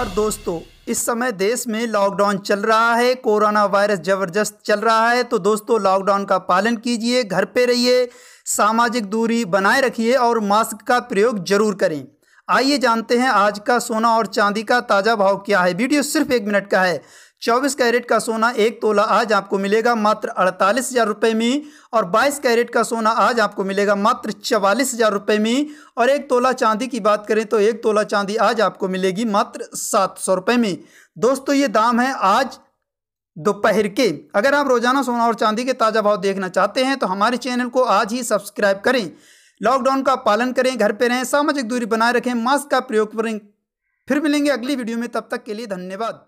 नमस्कार दोस्तों इस समय देश में लॉकडाउन चल रहा है कोरोना वायरस जबरदस्त चल रहा है तो दोस्तों लॉकडाउन का पालन कीजिए घर पे रहिए सामाजिक दूरी बनाए रखिए और मास्क का प्रयोग जरूर करें आइए जानते हैं आज का सोना और चांदी का ताज़ा भाव क्या है वीडियो सिर्फ एक मिनट का है चौबीस कैरेट का सोना एक तोला आज आपको मिलेगा मात्र अड़तालीस हज़ार रुपये में और बाईस कैरेट का सोना आज आपको मिलेगा मात्र चवालीस हज़ार रुपये में और एक तोला चांदी की बात करें तो एक तोला चांदी आज आपको मिलेगी मात्र सात सौ रुपये में दोस्तों ये दाम है आज दोपहर के अगर आप रोजाना सोना और चांदी के ताज़ा भाव देखना चाहते हैं तो हमारे चैनल को आज ही सब्सक्राइब करें लॉकडाउन का पालन करें घर पर रहें सामाजिक दूरी बनाए रखें मास्क का प्रयोग करें फिर मिलेंगे अगली वीडियो में तब तक के लिए धन्यवाद